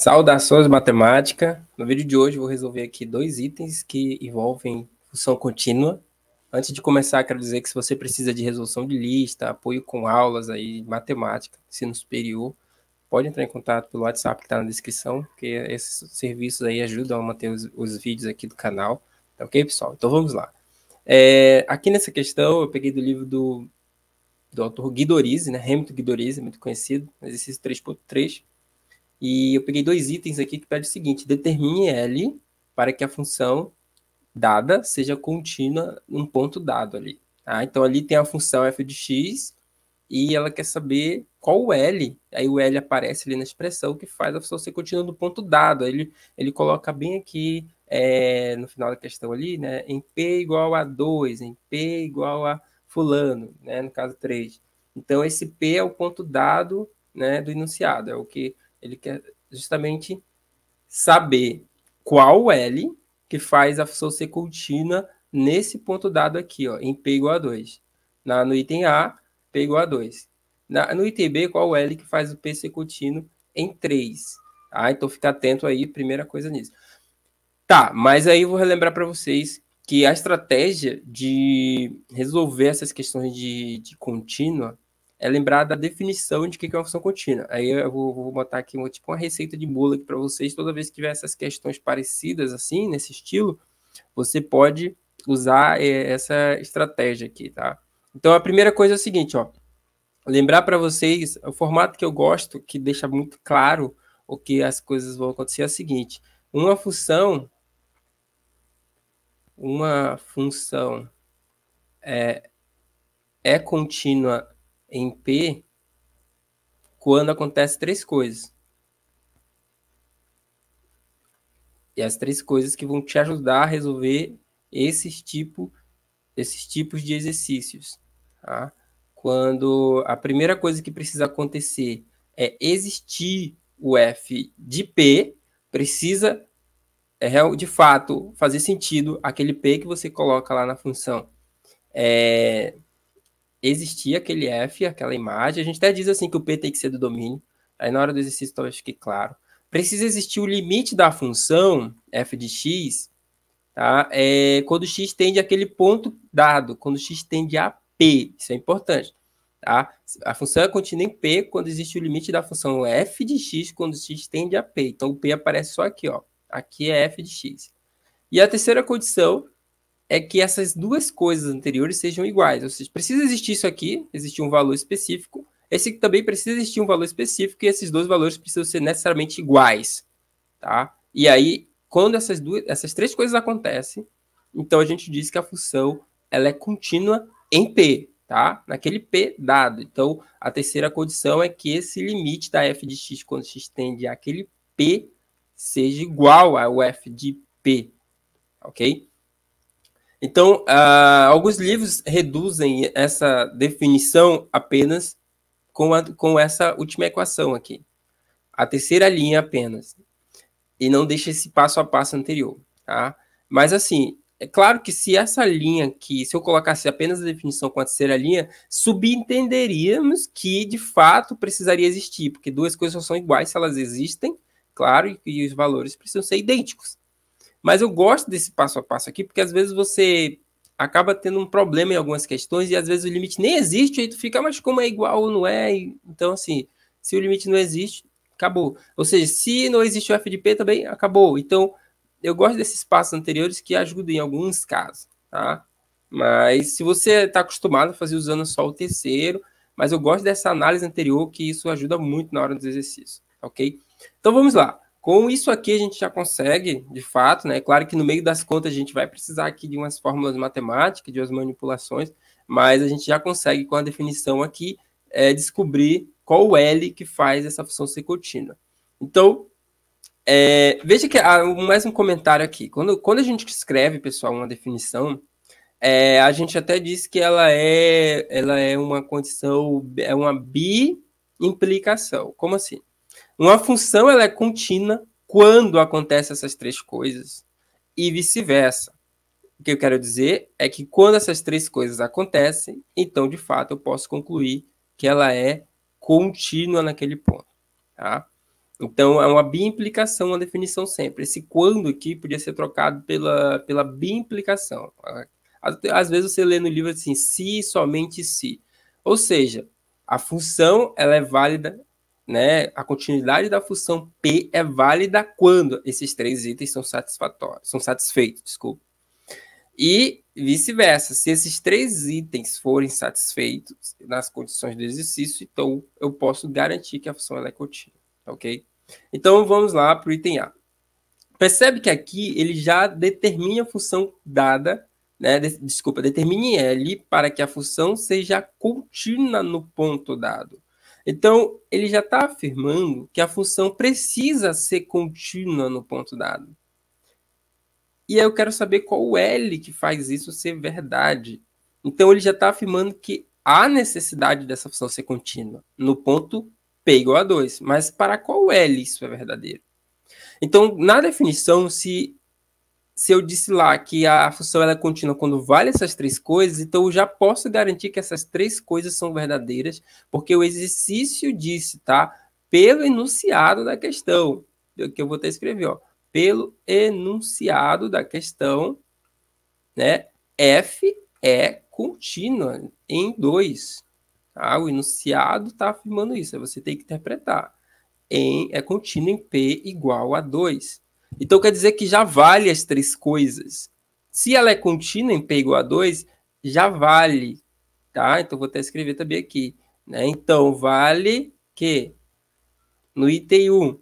Saudações matemática. No vídeo de hoje vou resolver aqui dois itens que envolvem função contínua. Antes de começar, quero dizer que se você precisa de resolução de lista, apoio com aulas aí matemática, ensino superior, pode entrar em contato pelo WhatsApp que está na descrição, porque esses serviços aí ajudam a manter os, os vídeos aqui do canal. Tá ok, pessoal? Então vamos lá. É, aqui nessa questão, eu peguei do livro do, do autor Guidorize, né? Hamilton Guidorize, muito conhecido, exercício 3.3. E eu peguei dois itens aqui que pede o seguinte: determine L para que a função dada seja contínua num ponto dado ali. Tá? Então ali tem a função f de x e ela quer saber qual o L. Aí o L aparece ali na expressão que faz a função ser contínua no ponto dado. Aí ele, ele coloca bem aqui é, no final da questão ali, né? Em P igual a 2, em P igual a fulano, né? No caso 3. Então esse P é o ponto dado né, do enunciado, é o que ele quer justamente saber qual L que faz a função ser contínua nesse ponto dado aqui, ó, em P igual a 2. Na, no item A, P igual a 2. Na, no item B, qual o L que faz o P ser contínuo em 3? Ah, tá? então fica atento aí, primeira coisa nisso. Tá, mas aí eu vou relembrar para vocês que a estratégia de resolver essas questões de, de contínua é lembrar da definição de o que é uma função contínua. Aí eu vou, vou botar aqui uma, tipo uma receita de bolo aqui para vocês. Toda vez que tiver essas questões parecidas assim, nesse estilo, você pode usar é, essa estratégia aqui, tá? Então a primeira coisa é o seguinte, ó. Lembrar para vocês o formato que eu gosto, que deixa muito claro o que as coisas vão acontecer é o seguinte: uma função uma função é, é contínua em P quando acontece três coisas. E as três coisas que vão te ajudar a resolver esses, tipo, esses tipos de exercícios. Tá? Quando a primeira coisa que precisa acontecer é existir o F de P, precisa é de fato fazer sentido aquele P que você coloca lá na função. É, existia aquele F, aquela imagem. A gente até diz assim que o P tem que ser do domínio. Aí na hora do exercício talvez fique claro. Precisa existir o limite da função f de x, tá? É quando x tende aquele ponto dado, quando x tende a p. Isso é importante, tá? A função é contínua em p quando existe o limite da função f de x quando x tende a p. Então o p aparece só aqui, ó. Aqui é f de x. E a terceira condição é que essas duas coisas anteriores sejam iguais. Ou seja, precisa existir isso aqui, existir um valor específico. Esse também precisa existir um valor específico e esses dois valores precisam ser necessariamente iguais, tá? E aí, quando essas duas, essas três coisas acontecem, então a gente diz que a função ela é contínua em P, tá? Naquele P dado. Então, a terceira condição é que esse limite da f de x quando x tende àquele P seja igual ao f de P, ok? Então, uh, alguns livros reduzem essa definição apenas com, a, com essa última equação aqui. A terceira linha apenas. E não deixa esse passo a passo anterior. Tá? Mas, assim, é claro que se essa linha aqui, se eu colocasse apenas a definição com a terceira linha, subentenderíamos que, de fato, precisaria existir, porque duas coisas são iguais se elas existem, claro, e os valores precisam ser idênticos. Mas eu gosto desse passo a passo aqui, porque às vezes você acaba tendo um problema em algumas questões e às vezes o limite nem existe, aí tu fica, mas como é igual ou não é? Então, assim, se o limite não existe, acabou. Ou seja, se não existe o fdp também, acabou. Então, eu gosto desses passos anteriores que ajudam em alguns casos, tá? Mas se você está acostumado a fazer usando só o terceiro, mas eu gosto dessa análise anterior que isso ajuda muito na hora dos exercícios, ok? Então vamos lá. Com isso aqui a gente já consegue, de fato, né? Claro que no meio das contas a gente vai precisar aqui de umas fórmulas matemáticas, de umas manipulações, mas a gente já consegue com a definição aqui é, descobrir qual o L que faz essa função ser contínua. Então, é, veja que ah, mais um comentário aqui. Quando, quando a gente escreve, pessoal, uma definição, é, a gente até diz que ela é, ela é uma condição, é uma bi-implicação. Como assim? Uma função ela é contínua quando acontecem essas três coisas e vice-versa. O que eu quero dizer é que quando essas três coisas acontecem, então de fato eu posso concluir que ela é contínua naquele ponto, tá? Então é uma bimplicação, uma definição sempre. Esse quando aqui podia ser trocado pela pela biimplicação. Às vezes você lê no livro assim, se somente se. Ou seja, a função ela é válida né, a continuidade da função P é válida quando esses três itens são satisfatórios, são satisfeitos, desculpa. E vice-versa, se esses três itens forem satisfeitos nas condições do exercício, então eu posso garantir que a função é contínua, ok? Então vamos lá para o item A. Percebe que aqui ele já determina a função dada, né, de, desculpa, determine L para que a função seja contínua no ponto dado. Então, ele já está afirmando que a função precisa ser contínua no ponto dado. E aí eu quero saber qual o L que faz isso ser verdade. Então, ele já está afirmando que há necessidade dessa função ser contínua no ponto P igual a 2. Mas para qual L isso é verdadeiro? Então, na definição, se se eu disse lá que a função ela é contínua quando vale essas três coisas, então eu já posso garantir que essas três coisas são verdadeiras, porque o exercício disse, tá? Pelo enunciado da questão, é que eu vou até escrever, ó. Pelo enunciado da questão, né? F é contínua em 2. Tá? O enunciado está afirmando isso, é você tem que interpretar. Em, é contínua em P igual a 2. Então quer dizer que já vale as três coisas. Se ela é contínua em P igual a 2, já vale, tá? Então vou até escrever também aqui. Né? Então vale que no item 1,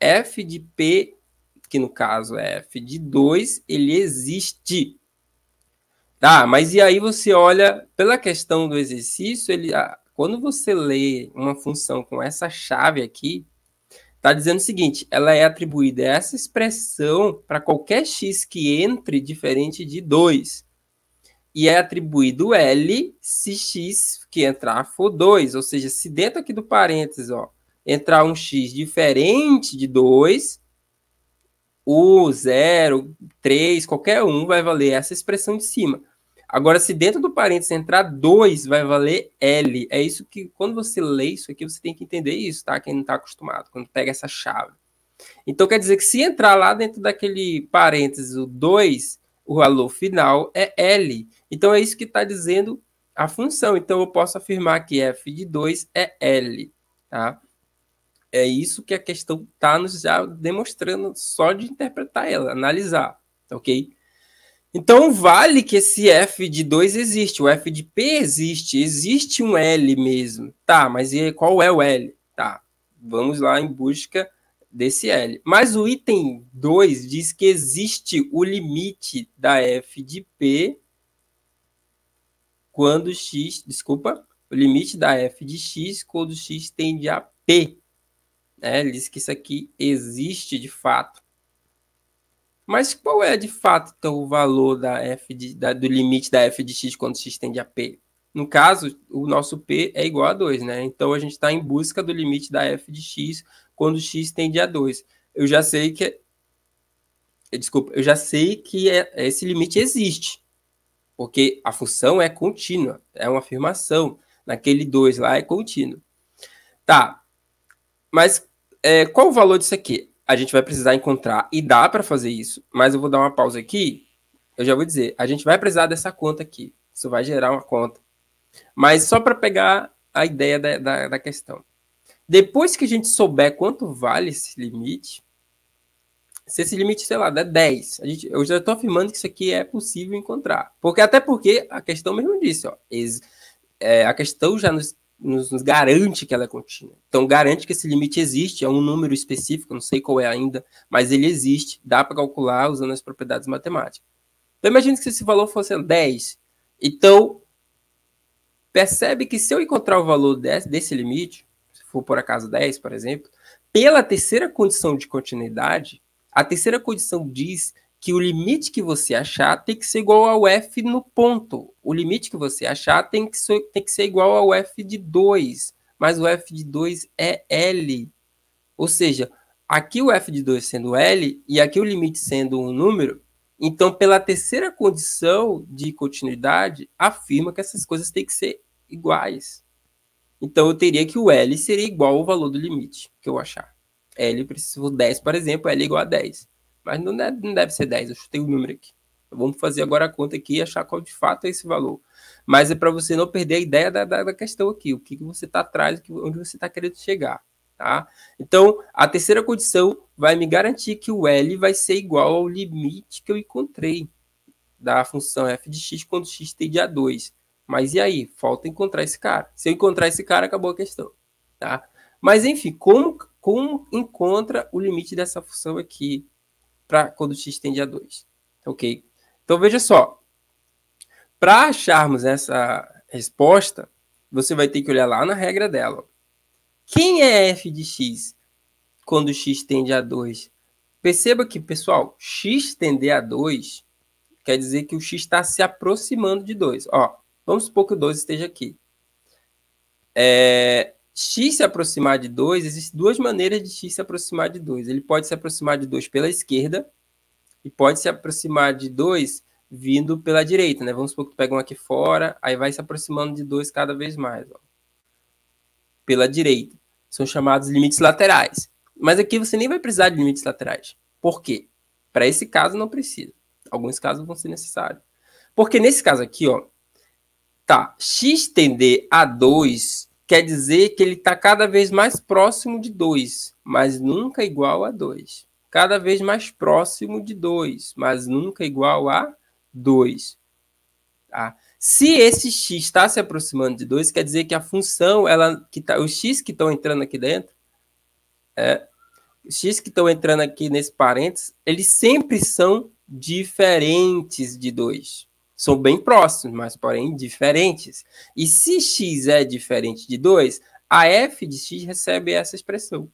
f de P, que no caso é f de 2, ele existe. Tá, mas e aí você olha, pela questão do exercício, ele, quando você lê uma função com essa chave aqui, Está dizendo o seguinte: ela é atribuída essa expressão para qualquer x que entre diferente de 2. E é atribuído L se x que entrar for 2. Ou seja, se dentro aqui do parênteses ó, entrar um x diferente de 2, o 0, 3, qualquer um vai valer essa expressão de cima. Agora, se dentro do parênteses entrar 2, vai valer L. É isso que, quando você lê isso aqui, você tem que entender isso, tá? Quem não está acostumado, quando pega essa chave. Então, quer dizer que se entrar lá dentro daquele parênteses, o 2, o valor final é L. Então, é isso que está dizendo a função. Então, eu posso afirmar que f de 2 é L, tá? É isso que a questão está nos já demonstrando só de interpretar ela, analisar, ok? Então vale que esse f de 2 existe, o f de p existe, existe um L mesmo. Tá, mas e qual é o L? Tá, vamos lá em busca desse L. Mas o item 2 diz que existe o limite da f de p quando x, desculpa, o limite da f de x quando x tende a p. É, ele diz que isso aqui existe de fato. Mas qual é de fato então, o valor da f de, da, do limite da f de x quando x tende a p? No caso, o nosso p é igual a 2, né? Então a gente está em busca do limite da f de x quando x tende a 2. Eu já sei que é, é, desculpa, eu já sei que é... esse limite existe. Porque a função é contínua, é uma afirmação. Naquele 2 lá é contínuo. Tá. Mas é, qual o valor disso aqui? a gente vai precisar encontrar, e dá para fazer isso, mas eu vou dar uma pausa aqui. Eu já vou dizer, a gente vai precisar dessa conta aqui. Isso vai gerar uma conta. Mas só para pegar a ideia da, da, da, questão. Depois que a gente souber quanto vale esse limite, se esse limite, sei lá, der 10, a gente, eu já estou afirmando que isso aqui é possível encontrar. porque Até porque a questão mesmo disse, ó, é, a questão já nos nos, nos garante que ela é contínua. Então, garante que esse limite existe, é um número específico, não sei qual é ainda, mas ele existe, dá para calcular usando as propriedades matemáticas. Então, imagine que esse valor fosse 10. Então, percebe que se eu encontrar o valor desse, desse limite, se for por acaso 10, por exemplo, pela terceira condição de continuidade, a terceira condição diz que o limite que você achar tem que ser igual ao f no ponto, o limite que você achar tem que ser, tem que ser igual ao f de 2, mas o f de 2 é L. Ou seja, aqui o f de 2 sendo L e aqui o limite sendo um número, então pela terceira condição de continuidade, afirma que essas coisas têm que ser iguais. Então eu teria que o L seria igual ao valor do limite que eu achar. L, se for 10, por exemplo, L é igual a 10. Mas não deve, é, não deve ser 10, eu chutei o um número aqui. Vamos fazer agora a conta aqui e achar qual de fato é esse valor. Mas é para você não perder a ideia da, da, da questão aqui, o que, que você está atrás, onde você está querendo chegar. Tá? Então, a terceira condição vai me garantir que o L vai ser igual ao limite que eu encontrei da função f de x quando x tende a 2. Mas e aí? Falta encontrar esse cara. Se eu encontrar esse cara, acabou a questão. Tá? Mas, enfim, como, como encontra o limite dessa função aqui para quando x tende a 2? Ok? Então veja só, para acharmos essa resposta, você vai ter que olhar lá na regra dela. Quem é f de x quando x tende a 2? Perceba que, pessoal, x tender a 2 quer dizer que o x está se aproximando de 2. Ó, vamos supor que o 2 esteja aqui. É, x se aproximar de 2, existem duas maneiras de x se aproximar de 2. Ele pode se aproximar de 2 pela esquerda, e pode se aproximar de dois vindo pela direita, né? Vamos supor que tu pega um aqui fora, aí vai se aproximando de dois cada vez mais, ó. Pela direita. São chamados limites laterais. Mas aqui você nem vai precisar de limites laterais. Por quê? Para esse caso não precisa. Alguns casos vão ser necessários. Porque nesse caso aqui, ó, tá, x tender a 2 quer dizer que ele está cada vez mais próximo de 2, mas nunca igual a 2 cada vez mais próximo de 2, mas nunca igual a 2. Tá? Se esse x está se aproximando de 2, quer dizer que a função, ela, que tá, os x que estão entrando aqui dentro, é, os x que estão entrando aqui nesse parênteses, eles sempre são diferentes de 2. São bem próximos, mas porém diferentes. E se x é diferente de 2, a f de x recebe essa expressão.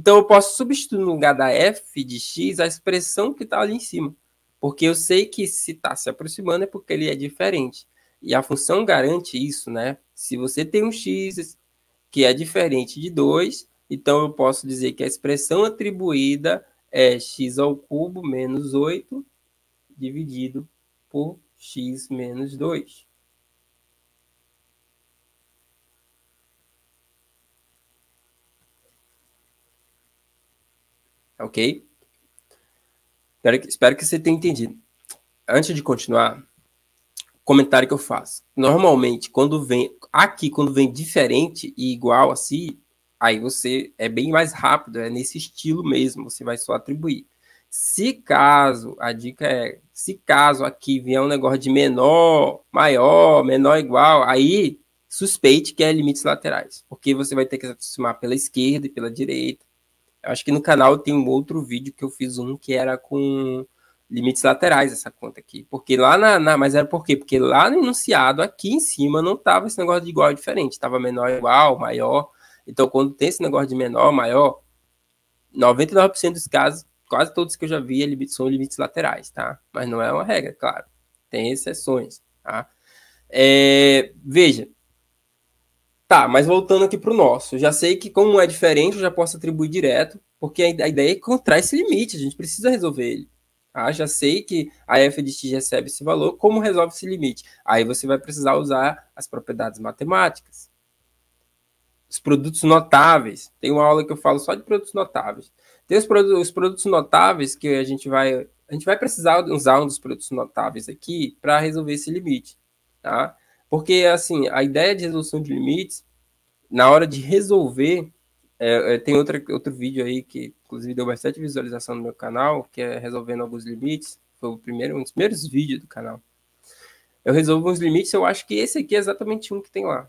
Então, eu posso substituir no lugar da f de x a expressão que está ali em cima. Porque eu sei que se está se aproximando é porque ele é diferente. E a função garante isso, né? Se você tem um x que é diferente de 2, então eu posso dizer que a expressão atribuída é x ao cubo menos 8 dividido por x menos 2. ok? Espero que, espero que você tenha entendido. Antes de continuar, comentário que eu faço. Normalmente, quando vem aqui, quando vem diferente e igual assim, aí você é bem mais rápido, é nesse estilo mesmo, você vai só atribuir. Se caso, a dica é, se caso aqui vier um negócio de menor, maior, menor igual, aí suspeite que é limites laterais, porque você vai ter que se aproximar pela esquerda e pela direita, acho que no canal tem um outro vídeo que eu fiz um que era com limites laterais essa conta aqui. Porque lá na, na. mas era por quê? Porque lá no enunciado, aqui em cima, não tava esse negócio de igual diferente. Tava menor igual, maior. Então, quando tem esse negócio de menor, maior, 99% dos casos, quase todos que eu já vi, é são limites laterais, tá? Mas não é uma regra, claro. Tem exceções, tá? É, veja, Tá, mas voltando aqui para o nosso, já sei que como é diferente, eu já posso atribuir direto, porque a ideia é encontrar esse limite, a gente precisa resolver ele. Ah, já sei que a f de x recebe esse valor, como resolve esse limite? Aí você vai precisar usar as propriedades matemáticas. Os produtos notáveis, tem uma aula que eu falo só de produtos notáveis. Tem os, produ os produtos notáveis que a gente vai... A gente vai precisar usar um dos produtos notáveis aqui para resolver esse limite, tá? Porque, assim, a ideia de resolução de limites, na hora de resolver, é, é, tem outra, outro vídeo aí que, inclusive, deu bastante visualização no meu canal, que é Resolvendo Alguns Limites. Foi o primeiro, um dos primeiros vídeos do canal. Eu resolvo uns limites, eu acho que esse aqui é exatamente um que tem lá.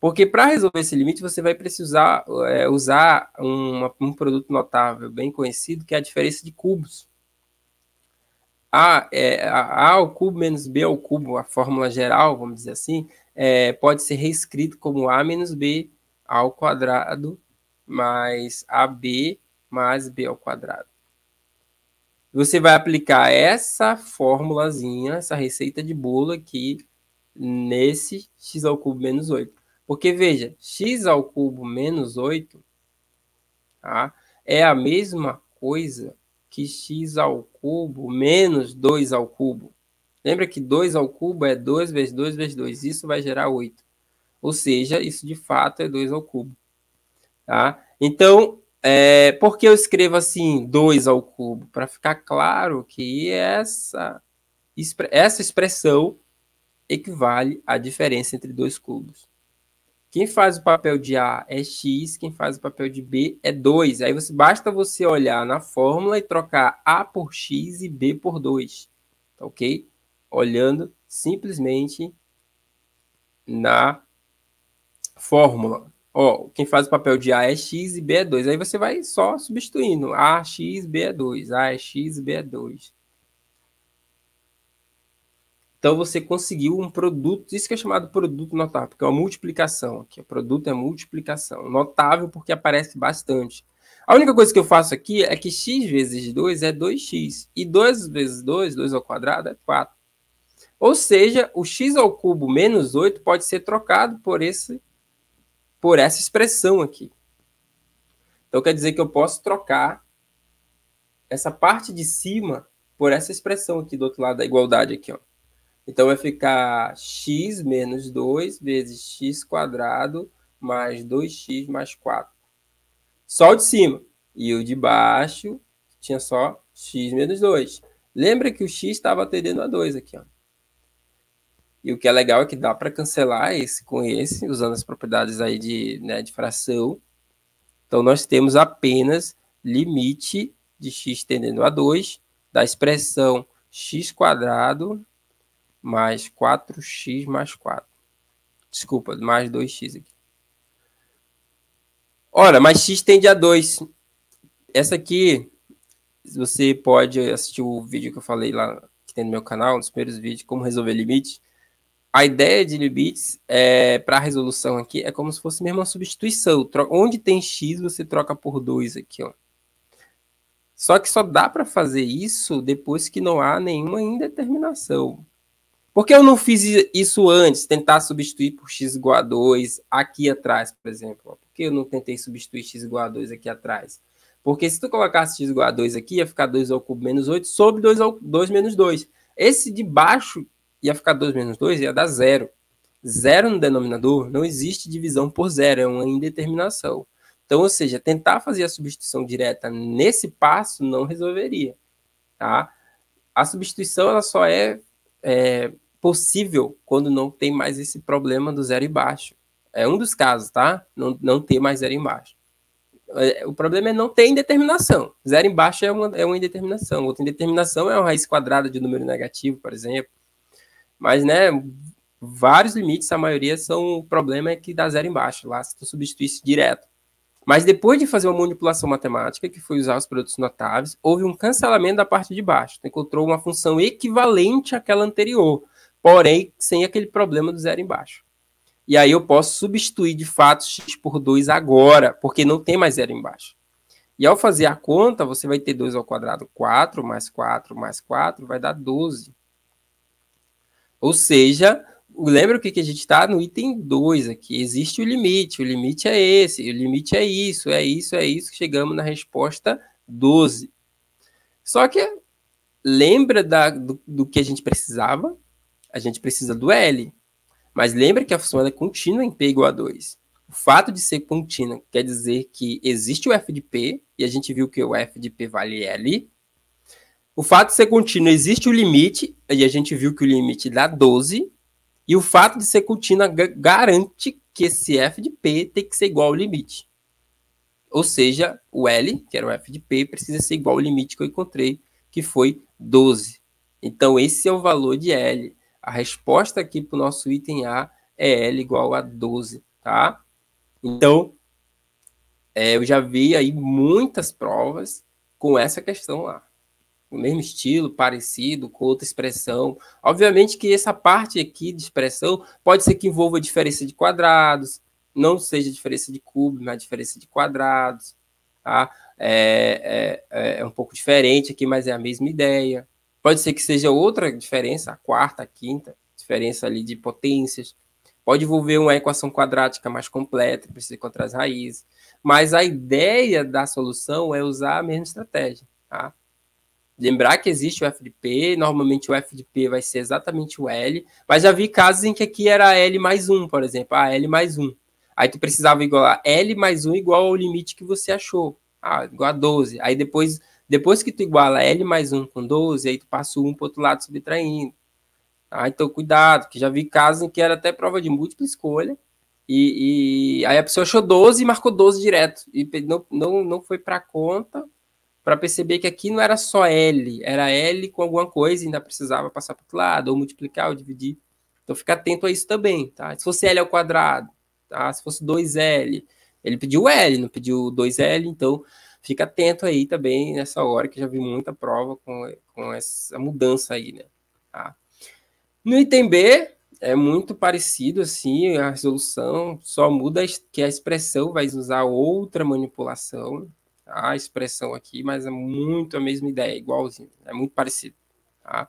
Porque para resolver esse limite, você vai precisar é, usar um, um produto notável, bem conhecido, que é a diferença de cubos. A, é, a, ao cubo menos B ao cubo, a fórmula geral, vamos dizer assim, é, pode ser reescrito como A menos B ao quadrado mais AB mais B ao quadrado. Você vai aplicar essa formulazinha, essa receita de bolo aqui nesse x ao cubo menos 8. Porque, veja, x ao cubo menos 8 tá, é a mesma coisa que x ao cubo menos 2 ao cubo. Lembra que 2 ao cubo é 2 vezes 2 vezes 2, isso vai gerar 8. Ou seja, isso de fato é 2 ao cubo. Tá? Então, é, por que eu escrevo assim 2 ao cubo? Para ficar claro que essa, essa expressão equivale à diferença entre dois cubos. Quem faz o papel de A é X, quem faz o papel de B é 2. Aí você, basta você olhar na fórmula e trocar A por X e B por 2. Tá ok? Olhando simplesmente na fórmula. Ó, quem faz o papel de A é X e B é 2. Aí você vai só substituindo. A, X, B é 2. A é X, B é 2. Então você conseguiu um produto, isso que é chamado produto notável, porque é uma multiplicação. Aqui, o produto é multiplicação. Notável porque aparece bastante. A única coisa que eu faço aqui é que x vezes 2 é 2x. E 2 vezes 2, 2 ao quadrado, é 4. Ou seja, o x ao cubo menos 8 pode ser trocado por, esse, por essa expressão aqui. Então quer dizer que eu posso trocar essa parte de cima por essa expressão aqui do outro lado da igualdade aqui, ó. Então vai ficar x menos 2 vezes x quadrado mais 2x mais 4. Só o de cima. E o de baixo tinha só x menos 2. Lembra que o x estava tendendo a 2 aqui. Ó. E o que é legal é que dá para cancelar esse com esse, usando as propriedades aí de, né, de fração. Então nós temos apenas limite de x tendendo a 2 da expressão x quadrado mais 4x mais 4. Desculpa, mais 2x aqui. Ora, mais x tende a 2. Essa aqui, você pode assistir o vídeo que eu falei lá, que tem no meu canal, nos primeiros vídeos, como resolver limite. A ideia de limites é, para a resolução aqui é como se fosse mesmo uma substituição. Onde tem x, você troca por 2 aqui, ó. Só que só dá para fazer isso depois que não há nenhuma indeterminação. Por que eu não fiz isso antes? Tentar substituir por x igual a 2 aqui atrás, por exemplo. Por que eu não tentei substituir x igual a 2 aqui atrás? Porque se tu colocasse x igual a 2 aqui, ia ficar 2 ao cubo menos 8 sobre 2, ao, 2 menos 2. Esse de baixo ia ficar 2 menos 2, ia dar zero. Zero no denominador não existe divisão por zero, é uma indeterminação. Então, ou seja, tentar fazer a substituição direta nesse passo não resolveria, tá? A substituição ela só é, é possível quando não tem mais esse problema do zero embaixo. É um dos casos, tá? Não, não ter mais zero embaixo. É, o problema é não ter indeterminação. Zero embaixo é uma, é uma indeterminação. Outra indeterminação é uma raiz quadrada de número negativo, por exemplo. Mas, né, vários limites, a maioria são o problema é que dá zero embaixo lá, se tu substituísse direto. Mas depois de fazer uma manipulação matemática, que foi usar os produtos notáveis, houve um cancelamento da parte de baixo. Tu encontrou uma função equivalente àquela anterior, porém sem aquele problema do zero embaixo. E aí eu posso substituir de fato x por 2 agora, porque não tem mais zero embaixo. E ao fazer a conta, você vai ter 2 ao quadrado, 4 mais 4 mais 4, vai dar 12. Ou seja, lembra o que, a gente está no item 2 aqui? Existe o limite, o limite é esse, o limite é isso, é isso, é isso, chegamos na resposta 12. Só que lembra da, do, do que a gente precisava? a gente precisa do L. Mas lembre que a função é contínua em P igual a 2. O fato de ser contínua quer dizer que existe o f de P, e a gente viu que o f de P vale L. O fato de ser contínua, existe o limite, e a gente viu que o limite dá 12. E o fato de ser contínua garante que esse f de P tem que ser igual ao limite. Ou seja, o L, que era o f de P, precisa ser igual ao limite que eu encontrei, que foi 12. Então, esse é o valor de L. A resposta aqui para o nosso item A é L igual a 12, tá? Então, é, eu já vi aí muitas provas com essa questão lá. O mesmo estilo, parecido, com outra expressão. Obviamente que essa parte aqui de expressão pode ser que envolva diferença de quadrados, não seja diferença de cubo, mas diferença de quadrados. Tá? É, é, é, é um pouco diferente aqui, mas é a mesma ideia. Pode ser que seja outra diferença, a quarta, a quinta, diferença ali de potências. Pode envolver uma equação quadrática mais completa, precisa encontrar as raízes. Mas a ideia da solução é usar a mesma estratégia. Tá? Lembrar que existe o F de P, normalmente o F de P vai ser exatamente o L, mas já vi casos em que aqui era L mais 1, por exemplo, a ah, L mais 1. Aí tu precisava igualar L mais 1 igual ao limite que você achou, ah, igual a 12. Aí depois depois que tu iguala L mais 1 com 12, aí tu passa o 1 para outro lado subtraindo. Ah, então cuidado, que já vi casos em que era até prova de múltipla escolha, e, e aí a pessoa achou 12 e marcou 12 direto, e não, não, não foi para conta para perceber que aqui não era só L, era L com alguma coisa e ainda precisava passar para outro lado, ou multiplicar, ou dividir. Então fica atento a isso também, tá? Se fosse L ao quadrado, tá? Se fosse 2L, ele pediu L, não pediu 2L, então fica atento aí também nessa hora, que já vi muita prova com, com essa mudança aí, né? Tá? No item B, é muito parecido, assim, a resolução só muda que a expressão vai usar outra manipulação, tá? a expressão aqui, mas é muito a mesma ideia, igualzinho, é muito parecido, tá?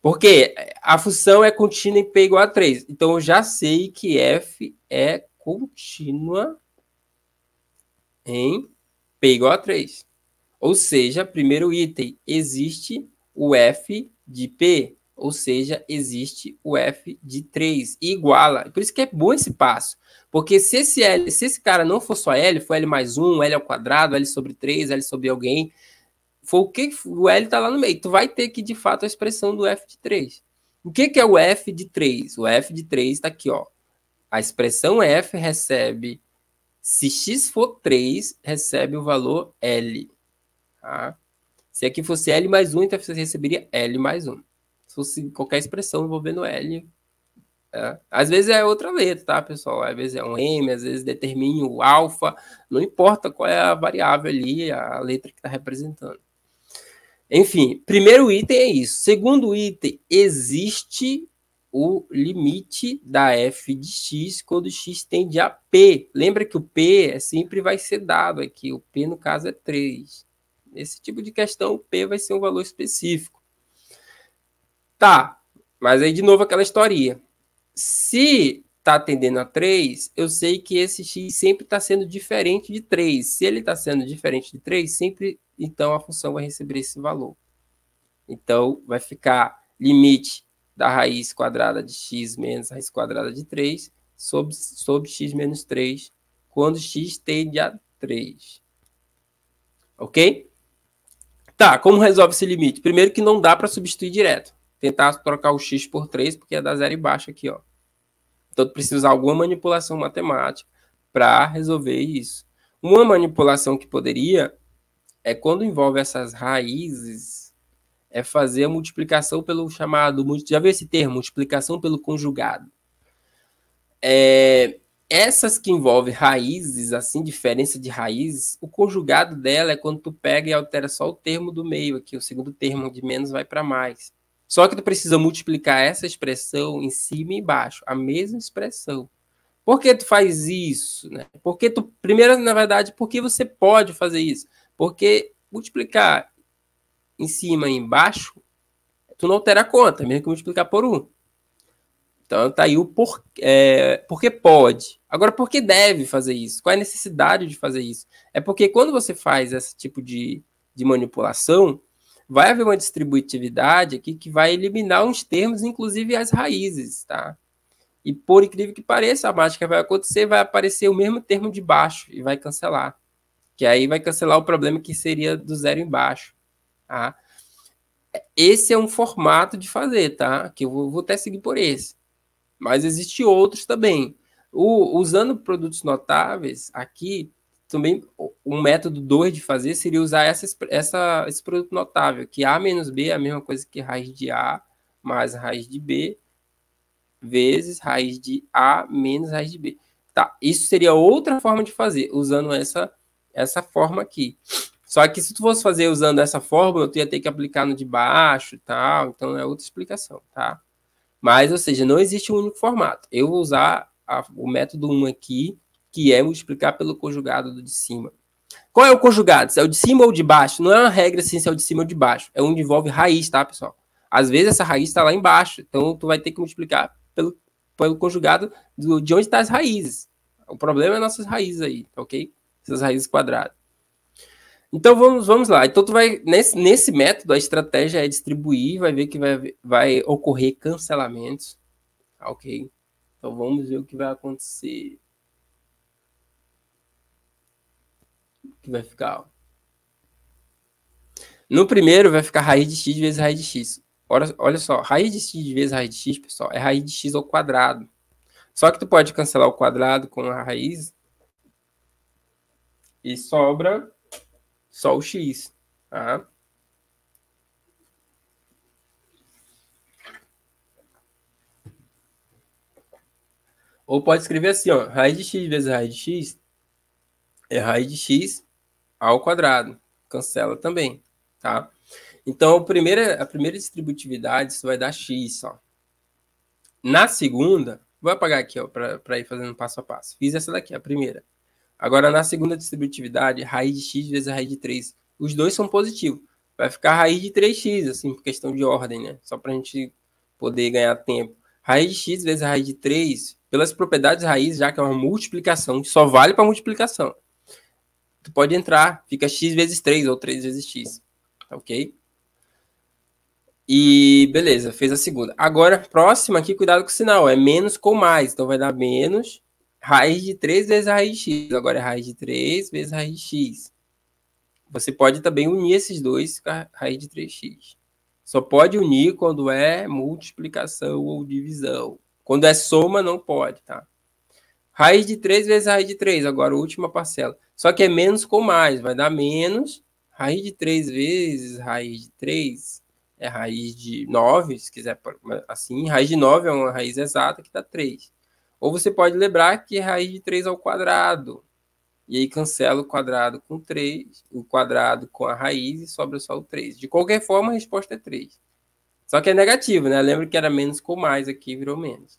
Porque a função é contínua em P igual a 3. Então, eu já sei que F é contínua em P igual a 3. Ou seja, primeiro item, existe o F de P, ou seja, existe o F de 3, iguala. Por isso que é bom esse passo. Porque se esse L, se esse cara não for só L, for L mais 1, L ao quadrado, L sobre 3, L sobre alguém, for o que o L está lá no meio. Tu vai ter que, de fato, a expressão do F de 3. O que, que é o F de 3? O F de 3 está aqui, ó. A expressão F recebe se x for 3, recebe o valor L. Tá? Se aqui fosse L mais 1, então você receberia L mais 1. Se fosse qualquer expressão envolvendo L. Tá? Às vezes é outra letra, tá, pessoal? Às vezes é um M, às vezes determine o alfa. Não importa qual é a variável ali, a letra que está representando. Enfim, primeiro item é isso. Segundo item, existe o limite da f de x quando x tende a p. Lembra que o p é sempre vai ser dado aqui, o p no caso é 3. Nesse tipo de questão, o p vai ser um valor específico. Tá, mas aí de novo aquela historinha. Se está tendendo a 3, eu sei que esse x sempre está sendo diferente de 3. Se ele está sendo diferente de 3, sempre então a função vai receber esse valor. Então vai ficar limite da raiz quadrada de x menos raiz quadrada de 3 sobre, sobre x menos 3, quando x tende a 3. Ok? Tá, como resolve esse limite? Primeiro que não dá para substituir direto. Tentar trocar o x por 3, porque é da zero e baixo aqui, ó. Então, precisa usar alguma manipulação matemática para resolver isso. Uma manipulação que poderia é quando envolve essas raízes é fazer a multiplicação pelo chamado. Já viu esse termo? Multiplicação pelo conjugado. É, essas que envolvem raízes, assim, diferença de raízes, o conjugado dela é quando tu pega e altera só o termo do meio aqui, o segundo termo de menos vai para mais. Só que tu precisa multiplicar essa expressão em cima e embaixo, a mesma expressão. Por que tu faz isso? Né? Porque tu, primeiro, na verdade, por que você pode fazer isso? Porque multiplicar em cima e embaixo, tu não altera a conta, mesmo que multiplicar por 1. Então tá aí o por, é, porque pode. Agora, por que deve fazer isso? Qual é a necessidade de fazer isso? É porque quando você faz esse tipo de, de manipulação, vai haver uma distributividade aqui que vai eliminar uns termos, inclusive as raízes, tá? E por incrível que pareça, a mágica vai acontecer, vai aparecer o mesmo termo de baixo e vai cancelar. Que aí vai cancelar o problema que seria do zero embaixo. Tá? Esse é um formato de fazer, tá? Que eu vou, até seguir por esse. Mas existem outros também. O, usando produtos notáveis, aqui também um método 2 de fazer seria usar essa, essa, esse produto notável, que A menos B é a mesma coisa que raiz de A mais raiz de B, vezes raiz de A menos raiz de B. Tá, isso seria outra forma de fazer, usando essa, essa forma aqui. Só que se tu fosse fazer usando essa fórmula, tu ia ter que aplicar no de baixo tal. Então é outra explicação, tá? Mas, ou seja, não existe um único formato. Eu vou usar a, o método 1 aqui, que é multiplicar pelo conjugado do de cima. Qual é o conjugado? Se é o de cima ou de baixo? Não é uma regra assim se é o de cima ou de baixo. É onde envolve raiz, tá, pessoal? Às vezes essa raiz está lá embaixo. Então, tu vai ter que multiplicar pelo, pelo conjugado do, de onde estão tá as raízes. O problema é nossas raízes aí, tá ok? Essas raízes quadradas. Então vamos, vamos lá. Então tu vai nesse, nesse método a estratégia é distribuir, vai ver que vai, vai ocorrer cancelamentos, tá, ok? Então vamos ver o que vai acontecer. O que vai ficar? Ó. No primeiro vai ficar raiz de x vezes raiz de x. Olha, olha só, raiz de x vezes raiz de x, pessoal, é raiz de x ao quadrado. Só que tu pode cancelar o quadrado com a raiz e sobra só o X, tá? Ou pode escrever assim, ó, raiz de x vezes raiz de x é raiz de x ao quadrado. Cancela também, tá? Então, a primeira, a primeira distributividade, isso vai dar x, ó. Na segunda, vou apagar aqui, ó, para ir fazendo passo a passo. Fiz essa daqui, a primeira. Agora, na segunda distributividade, raiz de x vezes raiz de 3, os dois são positivos. Vai ficar raiz de 3x, assim, por questão de ordem, né? Só para a gente poder ganhar tempo. Raiz de x vezes raiz de 3, pelas propriedades raiz, já que é uma multiplicação, só vale para multiplicação. Tu pode entrar, fica x vezes 3 ou 3 vezes x, tá ok? E beleza, fez a segunda. Agora, próxima aqui, cuidado com o sinal, é menos com mais. Então vai dar menos raiz de 3 vezes a raiz de x. Agora é raiz de 3 vezes a raiz de x. Você pode também unir esses dois com a raiz de 3x. Só pode unir quando é multiplicação ou divisão. Quando é soma, não pode, tá? Raiz de 3 vezes raiz de 3, agora última parcela. Só que é menos com mais, vai dar menos. Raiz de 3 vezes raiz de 3 é raiz de 9, se quiser assim. Raiz de 9 é uma raiz exata que dá 3. Ou você pode lembrar que é raiz de 3 ao quadrado. E aí cancela o quadrado com 3, o quadrado com a raiz e sobra só o 3. De qualquer forma, a resposta é 3. Só que é negativo, né? Lembra que era menos com mais aqui, virou menos.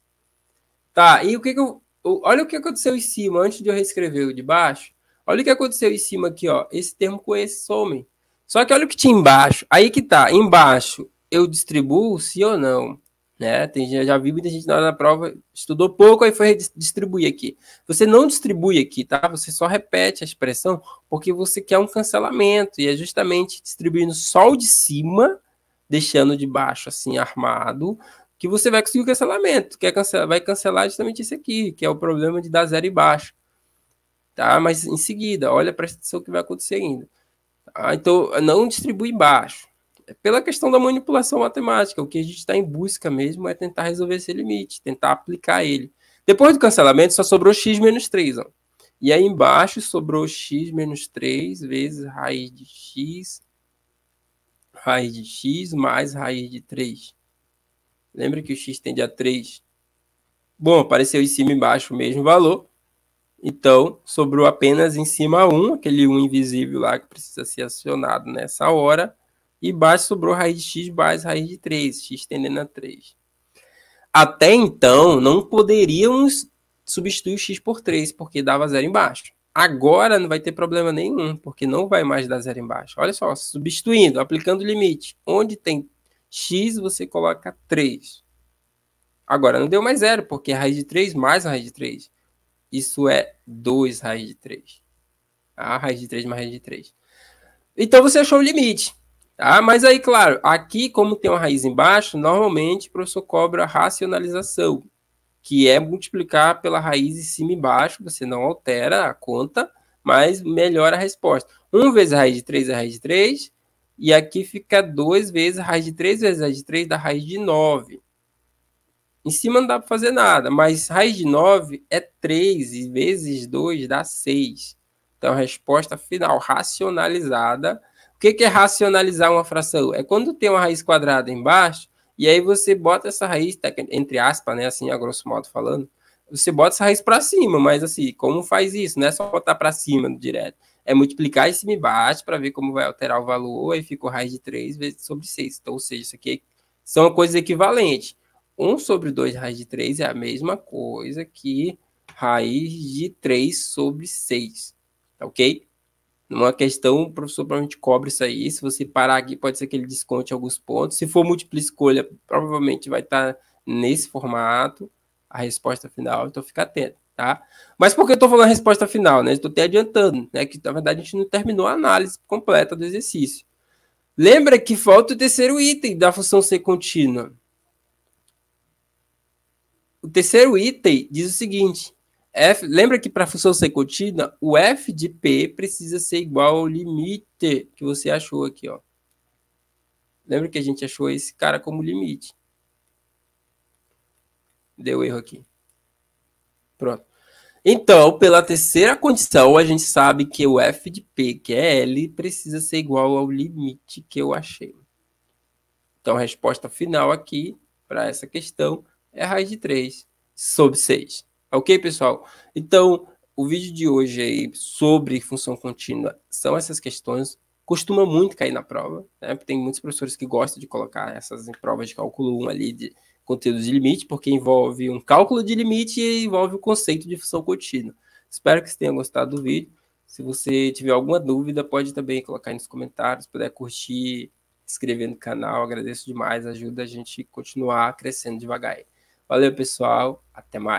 Tá, e o que, que eu. Olha o que aconteceu em cima, antes de eu reescrever o de baixo. Olha o que aconteceu em cima aqui, ó. Esse termo com esse some. Só que olha o que tinha embaixo. Aí que tá. Embaixo eu distribuo, sim ou não? Né? Tem, já, já vi muita gente na, prova, estudou pouco, aí foi distribuir aqui. Você não distribui aqui, tá? Você só repete a expressão porque você quer um cancelamento. E é justamente distribuindo só o de cima, deixando de baixo assim armado, que você vai conseguir o cancelamento. Quer cancelar, vai cancelar justamente isso aqui, que é o problema de dar zero e baixo. Tá? Mas em seguida, olha, presta atenção o que vai acontecer ainda. Tá? Então, não distribui baixo pela questão da manipulação matemática. O que a gente está em busca mesmo é tentar resolver esse limite, tentar aplicar ele. Depois do cancelamento, só sobrou x menos 3. Ó. E aí embaixo sobrou x menos 3 vezes raiz de x, raiz de x mais raiz de 3. Lembra que o x tende a 3? Bom, apareceu em cima e embaixo o mesmo valor. Então, sobrou apenas em cima 1, aquele 1 invisível lá que precisa ser acionado nessa hora. E baixo sobrou raiz de x base raiz de 3, x tendendo a 3. Até então, não poderíamos substituir o x por 3, porque dava zero embaixo. Agora não vai ter problema nenhum, porque não vai mais dar zero embaixo. Olha só, substituindo, aplicando o limite. Onde tem x, você coloca 3. Agora não deu mais zero, porque a raiz de 3 mais raiz de 3. Isso é 2 raiz de 3. A ah, raiz de 3 mais raiz de 3. Então você achou o limite. Ah, mas aí, claro, aqui, como tem uma raiz embaixo, normalmente o professor cobra racionalização, que é multiplicar pela raiz em cima e embaixo, você não altera a conta, mas melhora a resposta. 1 vezes a raiz de 3 é a raiz de 3, e aqui fica 2 vezes a raiz de 3 vezes a raiz de 3 da raiz de 9. Em cima não dá para fazer nada, mas raiz de 9 é 3 e vezes 2 dá 6. Então, a resposta final racionalizada o que, é racionalizar uma fração? É quando tem uma raiz quadrada embaixo, e aí você bota essa raiz, tá, entre aspas, né, assim, a grosso modo falando, você bota essa raiz para cima, mas assim, como faz isso? Não é só botar para cima direto. É multiplicar esse me bate para ver como vai alterar o valor, aí ficou raiz de 3 vezes sobre 6. Então, ou seja, isso aqui são coisas equivalentes. 1 sobre 2 raiz de 3 é a mesma coisa que raiz de 3 sobre 6, tá ok? uma questão, o professor provavelmente cobra isso aí. Se você parar aqui, pode ser que ele desconte alguns pontos. Se for múltipla escolha, provavelmente vai estar nesse formato a resposta final, então fica atento, tá? Mas por que eu estou falando a resposta final, né? Estou até adiantando, né? Que na verdade a gente não terminou a análise completa do exercício. Lembra que falta o terceiro item da função ser contínua. O terceiro item diz o seguinte: F, lembra que para a função ser contínua, o f de p precisa ser igual ao limite que você achou aqui, ó. Lembra que a gente achou esse cara como limite. Deu erro aqui. Pronto. Então, pela terceira condição, a gente sabe que o f de p, que é L, precisa ser igual ao limite que eu achei. Então, a resposta final aqui para essa questão é raiz de 3 sobre 6. Ok, pessoal? Então, o vídeo de hoje aí sobre função contínua são essas questões. Costuma muito cair na prova, né? Tem muitos professores que gostam de colocar essas em provas de cálculo 1 ali de conteúdo de limite, porque envolve um cálculo de limite e envolve o conceito de função contínua. Espero que vocês tenham gostado do vídeo. Se você tiver alguma dúvida, pode também colocar aí nos comentários, puder curtir, se inscrever no canal. Agradeço demais, ajuda a gente a continuar crescendo devagar. Valeu, pessoal. Até mais.